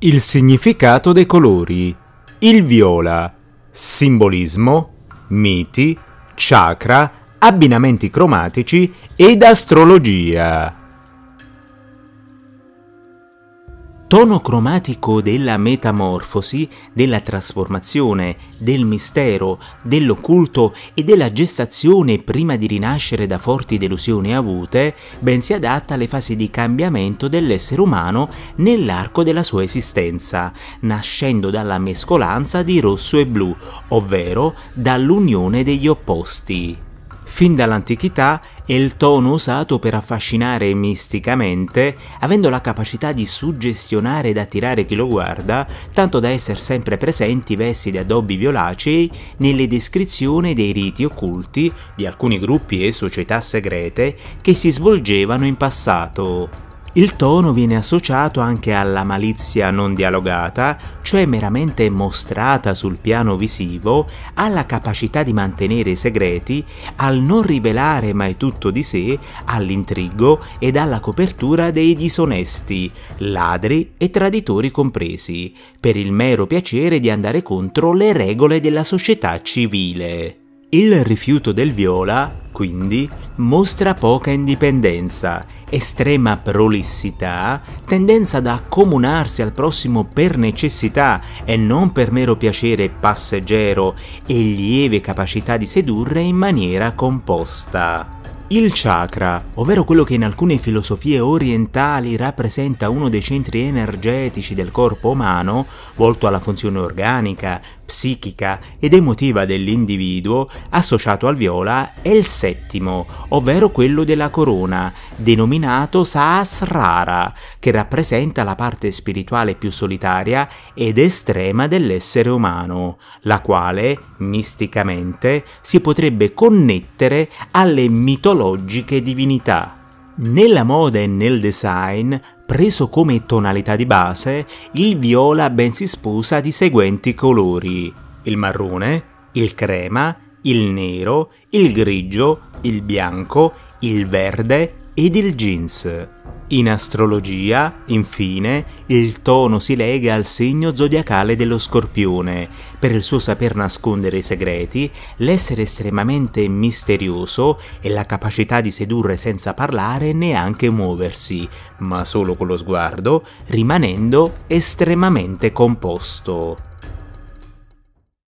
Il significato dei colori. Il viola. Simbolismo, miti, chakra, abbinamenti cromatici ed astrologia. tono cromatico della metamorfosi, della trasformazione, del mistero, dell'occulto e della gestazione prima di rinascere da forti delusioni avute, ben si adatta alle fasi di cambiamento dell'essere umano nell'arco della sua esistenza, nascendo dalla mescolanza di rosso e blu, ovvero dall'unione degli opposti. Fin dall'antichità è il tono usato per affascinare misticamente, avendo la capacità di suggestionare ed attirare chi lo guarda, tanto da essere sempre presenti vesti di addobbi violacei nelle descrizioni dei riti occulti di alcuni gruppi e società segrete che si svolgevano in passato, il tono viene associato anche alla malizia non dialogata, cioè meramente mostrata sul piano visivo, alla capacità di mantenere i segreti, al non rivelare mai tutto di sé, all'intrigo ed alla copertura dei disonesti, ladri e traditori compresi, per il mero piacere di andare contro le regole della società civile. Il rifiuto del viola, quindi, mostra poca indipendenza, estrema prolissità, tendenza ad accomunarsi al prossimo per necessità e non per mero piacere passeggero e lieve capacità di sedurre in maniera composta. Il chakra, ovvero quello che in alcune filosofie orientali rappresenta uno dei centri energetici del corpo umano, volto alla funzione organica, psichica ed emotiva dell'individuo, associato al viola, è il settimo, ovvero quello della corona, denominato Sahasrara, che rappresenta la parte spirituale più solitaria ed estrema dell'essere umano, la quale, misticamente, si potrebbe connettere alle mitologie mitologiche divinità. Nella moda e nel design, preso come tonalità di base, il viola ben si sposa di seguenti colori: il marrone, il crema, il nero, il grigio, il bianco, il verde ed il jeans. In astrologia, infine, il tono si lega al segno zodiacale dello scorpione, per il suo saper nascondere i segreti, l'essere estremamente misterioso e la capacità di sedurre senza parlare neanche muoversi, ma solo con lo sguardo, rimanendo estremamente composto.